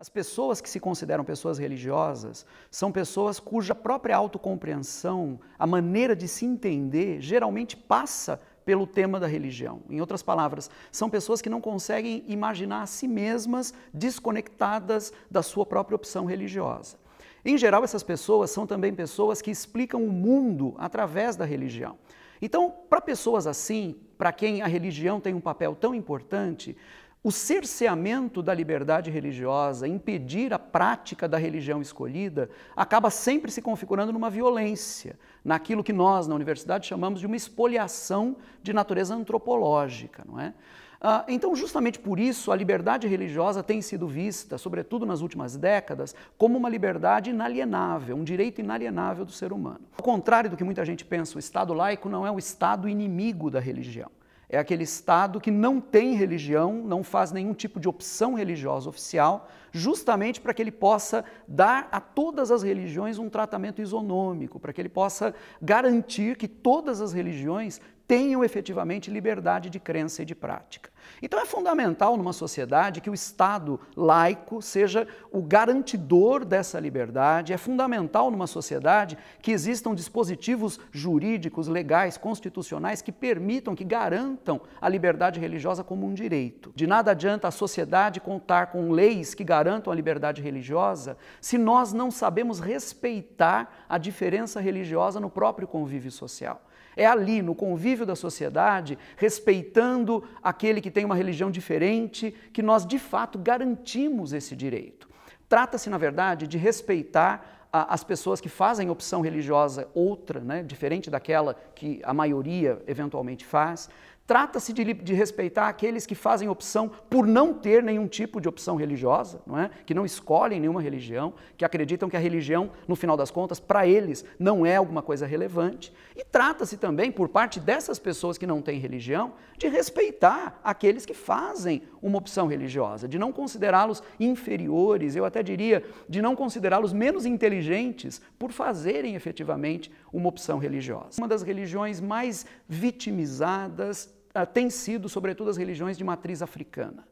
As pessoas que se consideram pessoas religiosas são pessoas cuja própria autocompreensão, a maneira de se entender, geralmente passa pelo tema da religião. Em outras palavras, são pessoas que não conseguem imaginar a si mesmas desconectadas da sua própria opção religiosa. Em geral, essas pessoas são também pessoas que explicam o mundo através da religião. Então, para pessoas assim, para quem a religião tem um papel tão importante, o cerceamento da liberdade religiosa, impedir a prática da religião escolhida, acaba sempre se configurando numa violência, naquilo que nós, na universidade, chamamos de uma espoliação de natureza antropológica, não é? Ah, então, justamente por isso, a liberdade religiosa tem sido vista, sobretudo nas últimas décadas, como uma liberdade inalienável, um direito inalienável do ser humano. Ao contrário do que muita gente pensa, o Estado laico não é o Estado inimigo da religião. É aquele Estado que não tem religião, não faz nenhum tipo de opção religiosa oficial, justamente para que ele possa dar a todas as religiões um tratamento isonômico, para que ele possa garantir que todas as religiões tenham efetivamente liberdade de crença e de prática. Então é fundamental numa sociedade que o Estado laico seja o garantidor dessa liberdade, é fundamental numa sociedade que existam dispositivos jurídicos, legais, constitucionais que permitam, que garantam a liberdade religiosa como um direito. De nada adianta a sociedade contar com leis que garantam a liberdade religiosa se nós não sabemos respeitar a diferença religiosa no próprio convívio social. É ali, no convívio nível da sociedade, respeitando aquele que tem uma religião diferente, que nós de fato garantimos esse direito. Trata-se, na verdade, de respeitar a, as pessoas que fazem opção religiosa outra, né, diferente daquela que a maioria eventualmente faz. Trata-se de, de, respeitar aqueles que fazem opção por não ter nenhum tipo de opção religiosa, não é? que não escolhem nenhuma religião, que acreditam que a religião, no final das contas, para eles não é alguma coisa relevante. E trata-se também, por parte dessas pessoas que não têm religião, de respeitar aqueles que fazem uma opção religiosa, de não considerá-los inferiores, eu até diria, de não considerá-los menos inteligentes por fazerem efetivamente uma opção religiosa. Uma das religiões mais vitimizadas ah, tem sido, sobretudo, as religiões de matriz africana.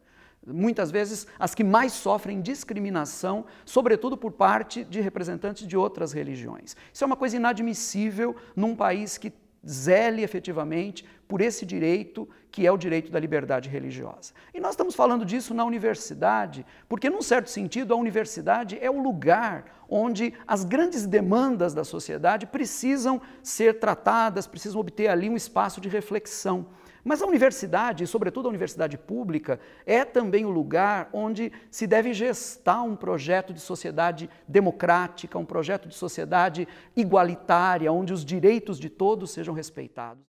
Muitas vezes as que mais sofrem discriminação, sobretudo por parte de representantes de outras religiões. Isso é uma coisa inadmissível num país que zele efetivamente por esse direito que é o direito da liberdade religiosa. E nós estamos falando disso na universidade, porque, num certo sentido, a universidade é o lugar onde as grandes demandas da sociedade precisam ser tratadas, precisam obter ali um espaço de reflexão. Mas a universidade, e sobretudo a universidade pública, é também o lugar onde se deve gestar um projeto de sociedade democrática, um projeto de sociedade igualitária, onde os direitos de todos sejam respeitados.